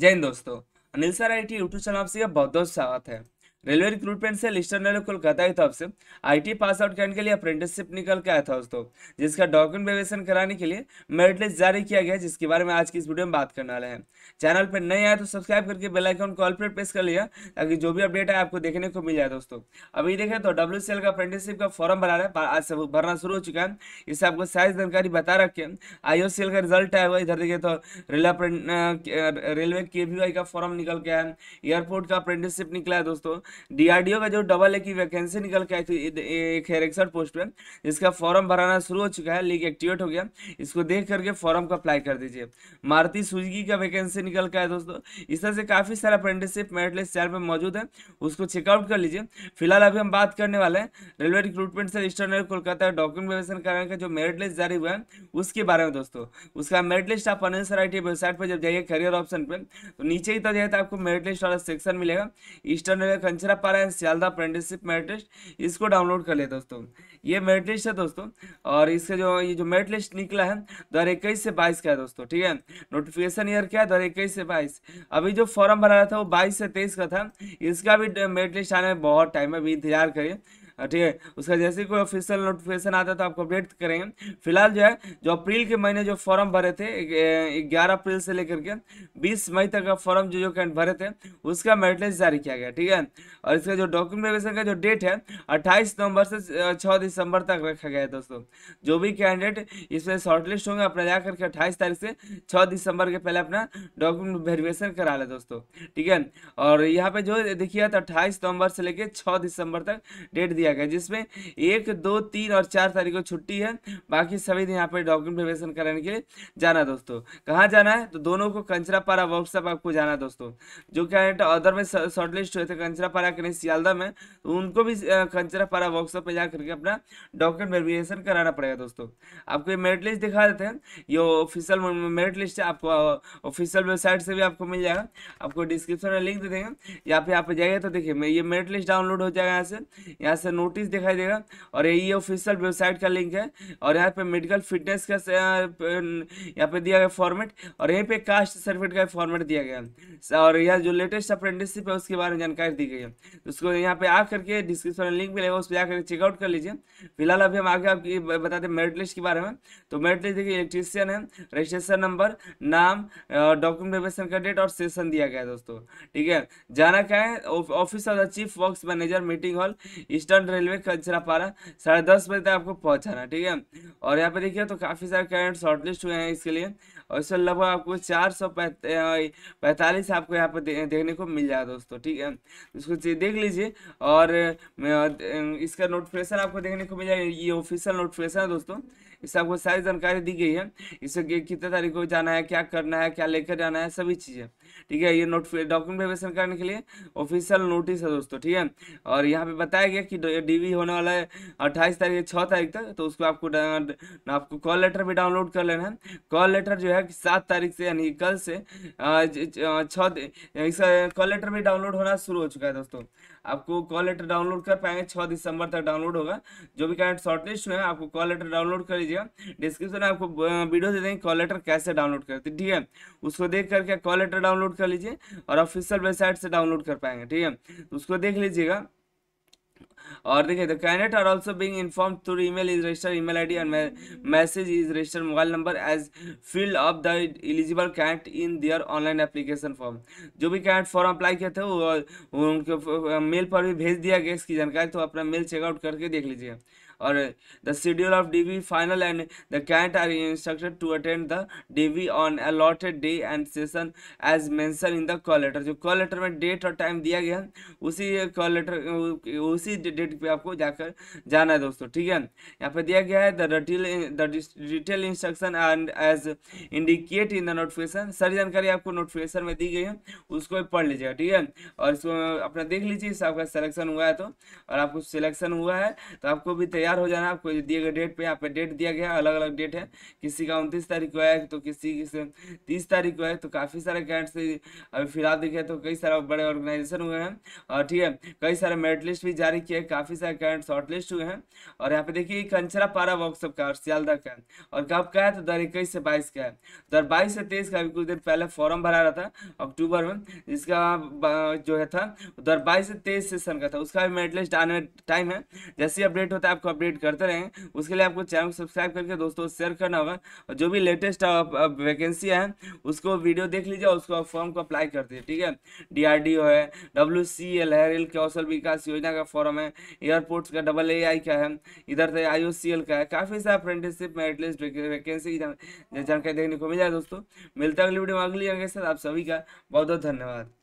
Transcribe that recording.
जय हिंद दोस्तों Anil sir I T YouTube channel आपसे बहुत बहुत स्वागत है रेलवे रिक्रूटमेंट से लिस्टर ने कोलकाता की तरफ से आईटी पास आउट करने के लिए अप्रेंटिसशिप निकल के आया था दोस्तों जिसका डॉक्यूमेंट वेवेशन कराने के लिए मेरिट लिस्ट जारी किया गया जिसके बारे में आज की इस वीडियो में बात करने वाले हैं चैनल पर नए आए तो सब्सक्राइब करके बेलाइकॉन कॉल पर प्रेस कर लिया ताकि जो भी अपडेट है आपको देखने को मिल जाए दोस्तों अभी देखें तो डब्ल्यू सी एल का अप्रेंटिसशिप का फॉर्म भरा रहा है आज से भरना शुरू हो चुका है इससे आपको सारी जानकारी बता रखे आई ओ सी एल का रिजल्ट आया हुआ इधर देखें तो रेलवे रेलवे के का फॉर्म निकल के आया एयरपोर्ट का अप्रेंटिसशिप निकला है दोस्तों डीआरडीओ का जो डबल ए की वैकेंसी निकल के आई थी एक हेरेक्सर पोस्ट पे इसका फॉर्म भराना शुरू हो चुका है लीग एक्टिवेट हो गया इसको देख करके फॉर्म को अप्लाई कर दीजिए मारुति सुजगी का वैकेंसी निकल के आया दोस्तों इस तरह से काफ़ी सारा अप्रेंटिसिप मेरिट लिस्ट चैनल पर मौजूद है उसको चेकआउट कर लीजिए फिलहाल अभी हम बात करने वाले हैं रेलवे रिक्रूटमेंट से एक्सटर्नल कोलकाता डॉक्यूमेंट वेवेशन कराने का जो मेरिट लिस्ट जारी हुआ है उसके बारे में दोस्तों उसका मेरिट लिस्ट आप अनिल आई वेबसाइट पर जब जाइए करियर ऑप्शन पर तो नीचे ही तो जाए तो आपको मेरिट लिस्ट वाला सेक्शन मिलेगा ईस्टर्न रेलवे आंसर आ पा रहे हैं सियालदा अप्रेंटिसशिप मेरिट लिस्ट इसको डाउनलोड कर ले दोस्तों ये मेरिट लिस्ट है दोस्तों और इसके जो ये जो मेरिट लिस्ट निकला है दो से बाईस का है दोस्तों ठीक है नोटिफिकेशन ईयर क्या है दो से बाईस अभी जो फॉर्म भरा रहा था वो बाईस से तेईस का था इसका भी मेरिट लिस्ट आने में बहुत टाइम है अभी इंतजार करिए हाँ, ठीक है उसका जैसे कोई ऑफिशियल नोटिफिकेशन आता है तो आपको अपडेट करेंगे फिलहाल जो है जो अप्रैल के महीने जो फॉर्म भरे थे ग्यारह अप्रैल से लेकर के बीस मई तक का फॉर्म जो जो कैंड भरे थे उसका मेरिट लिस्ट जारी किया गया ठीक है और इसका जो डॉक्यूमेंटेशन का जो डेट है अट्ठाईस नवंबर से छः दिसंबर तक रखा गया है दोस्तों जो भी कैंडिडेट इसमें शॉर्टलिस्ट होंगे अपना जा करके अट्ठाईस तारीख से छः दिसंबर के पहले अपना डॉक्यूमेंट वेरिफिकेशन करा ले दोस्तों ठीक है और यहाँ पे जो देखिए तो अट्ठाईस नवंबर से लेकर छः दिसंबर तक डेट दिया दिया गया जिसमें एक दो तीन और चार तारीख को छुट्टी है बाकी सभी दिन यहाँ पर डॉक्यूमेंट प्रिपरेशन कराने के लिए जाना दोस्तों कहाँ जाना है तो दोनों को कंचरापारा वर्कशॉप आपको जाना दोस्तों जो कैंडिडेट अदर में शॉर्टलिस्ट हुए थे कंचरापारा के सियालदा में तो उनको भी कंचरापारा वर्कशॉप में जा करके अपना डॉक्यूमेंट वेरिफिकेशन कराना पड़ेगा दोस्तों आपको ये मेरिट लिस्ट दिखा देते हैं ये ऑफिशियल मेरिट लिस्ट है आपको ऑफिशियल वेबसाइट से भी आपको मिल जाएगा आपको डिस्क्रिप्शन में लिंक दे देंगे या फिर आप जाइए तो देखिए मैं ये मेरिट लिस्ट डाउनलोड हो जाएगा यहाँ से यहाँ से नोटिस दिखाई देगा और ये ऑफिशियल वेबसाइट का लिंक है और यहाँ पे मेडिकल फिटनेस का यहाँ पे दिया गया फॉर्मेट और यहीं पे कास्ट सर्टिफिकेट का फॉर्मेट दिया गया और यहाँ जो लेटेस्ट अप्रेंटिसशिप है उसके बारे में जानकारी दी गई है उसको यहाँ पे आ करके डिस्क्रिप्शन में लिंक मिलेगा उस पर आकर चेकआउट कर लीजिए फिलहाल अभी हम आगे आपकी बताते हैं मेरिट लिस्ट के बारे में तो मेरिट लिस्ट देखिए इलेक्ट्रीशियन है रजिस्ट्रेशन नंबर नाम डॉक्यूमेंट वेरिफिकेशन का डेट और सेशन दिया गया है दोस्तों ठीक है जाना क्या है office of the chief works manager meeting hall eastern Jharkhand railway Kanchrapara साढ़े दस बजे तक आपको पहुंचाना ठीक है और यहाँ पे देखिए तो काफ़ी सारे कैंडिडेट शॉर्टलिस्ट हुए हैं इसके लिए और इसमें लगभग आपको चार सौ पैंतालीस आपको यहाँ पर दे, देखने को मिल जाएगा दोस्तों ठीक है इसको देख लीजिए और इसका नोटिफिकेशन आपको देखने को मिल जाएगा ये ऑफिशियल नोटिफिकेशन है दोस्तों इससे आपको सारी जानकारी दी गई है इससे कितने तारीख को जाना है क्या करना है क्या लेकर जाना है सभी चीज़ें ठीक है ये नोट डॉक्यूमेंट वेबेशन करने के लिए ऑफिशियल नोटिस है दोस्तों ठीक है और यहाँ पे बताया गया कि डीवी होने वाला है अट्ठाईस तारीख छः तारीख तक तो उसको आपको आपको कॉल लेटर भी डाउनलोड कर लेना है कॉल लेटर जो है गया कि सात तारीख से यानी कल से छः इसका कॉल लेटर भी डाउनलोड होना शुरू हो चुका है दोस्तों आपको कॉल लेटर डाउनलोड कर पाएंगे छः दिसंबर तक डाउनलोड होगा जो भी कैंडिडेट शॉर्टलिस्ट में है आपको कॉल लेटर डाउनलोड कर लीजिएगा डिस्क्रिप्शन में आपको वीडियो दे देंगे कॉल लेटर कैसे डाउनलोड करते ठीक है उसको देख करके कॉल लेटर डाउनलोड कर लीजिए और ऑफिशियल वेबसाइट से डाउनलोड कर पाएंगे ठीक है तो उसको देख लीजिएगा और देखिए the candidate are also being inform through email is register email I D and message is register mobile number as filled of the eligible candidate in their online application form जो भी कैंट फॉर्म अप्लाई किए थे वो उनके mail पर भी भेज दिया गया इसकी जानकारी तो अपना मेल चेकआउट करके देख लीजिए और the schedule of D V final and the candidate are instructed to attend the D V on allotted day and session as mentioned in the call letter जो कॉल लेटर में date और time दिया गया उसी call letter उसी date पर आपको जाकर जाना है दोस्तों ठीक है यहाँ पर दिया गया है द रटील the detail instruction and as indicate in the notification सारी जानकारी आपको नोटिफिकेशन में दी गई है उसको भी पढ़ लीजिएगा ठीक है और इसको अपना देख लीजिए इससे आपका सिलेक्शन हुआ है तो और आपको सिलेक्शन हुआ है तो आपको भी तैयार तैयार हो जाना आपको दिए गए डेट पे यहाँ पे डेट दिया गया अलग अलग डेट है किसी का उनतीस तारीख को है तो किसी से तीस तारीख को है तो काफ़ी सारे कैंडिडेट से अभी फिलहाल देखे तो कई सारे बड़े ऑर्गेनाइजेशन हुए हैं और ठीक है कई सारे मेरिट लिस्ट भी जारी किए काफ़ी सारे कैंडिडेट शॉर्ट लिस्ट हुए हैं और यहाँ पे देखिए कंचरा पारा वर्कशॉप का और सियालदा का और कब का है तो दर इक्कीस से बाईस का है दर बाईस से तेईस का अभी कुछ देर पहले फॉर्म भरा रहा था अक्टूबर में जिसका जो है था दर बाईस से तेईस सेशन का था उसका भी मेरिट लिस्ट आने में टाइम है जैसे अपडेट होता है आपको अपडेट करते रहें उसके लिए आपको चैनल को सब्सक्राइब करके दोस्तों शेयर करना होगा और जो भी लेटेस्ट वैकेंसी है उसको वीडियो देख लीजिए और उसको फॉर्म को अप्लाई कर दीजिए ठीक है डी है डब्ल्यू सी एल है रेल कौशल विकास योजना का फॉर्म है एयरपोर्ट्स का डबल ए आई का है इधर से आई ओ सी एल का है काफ़ी सारे अप्रेंटिसशिप में एटलीस्ट वैकेंसी की जानकारी देखने को मिल जाए दोस्तों मिलता है अगली वीडियो में अगली जानकारी के साथ आप सभी का बहुत बहुत धन्यवाद